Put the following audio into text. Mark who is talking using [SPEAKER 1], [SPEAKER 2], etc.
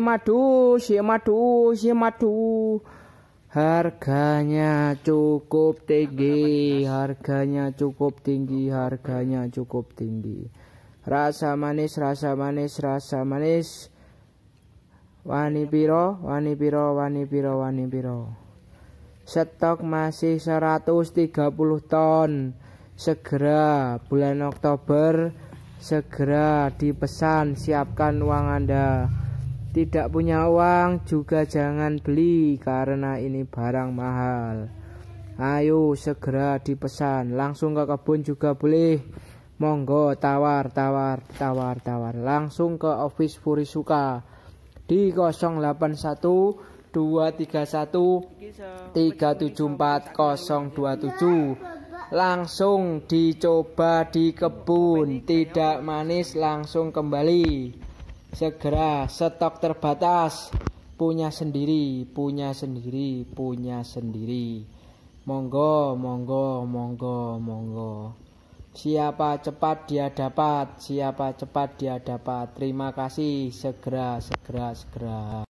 [SPEAKER 1] madu, si madu, Harganya cukup tinggi, harganya cukup tinggi, harganya cukup tinggi. Rasa manis, rasa manis, rasa manis. Wani piro, wani piro, wani piro, wani piro. Stok masih 130 ton. Segera bulan Oktober segera dipesan, siapkan uang Anda. Tidak punya uang juga jangan beli karena ini barang mahal. Ayo segera dipesan, langsung ke kebun juga boleh. Monggo tawar, tawar, tawar, tawar. Langsung ke office Furisuka di 081 231 374027 langsung dicoba di kebun tidak manis langsung kembali segera stok terbatas punya sendiri punya sendiri punya sendiri monggo monggo monggo monggo siapa cepat dia dapat siapa cepat dia dapat terima kasih segera segera segera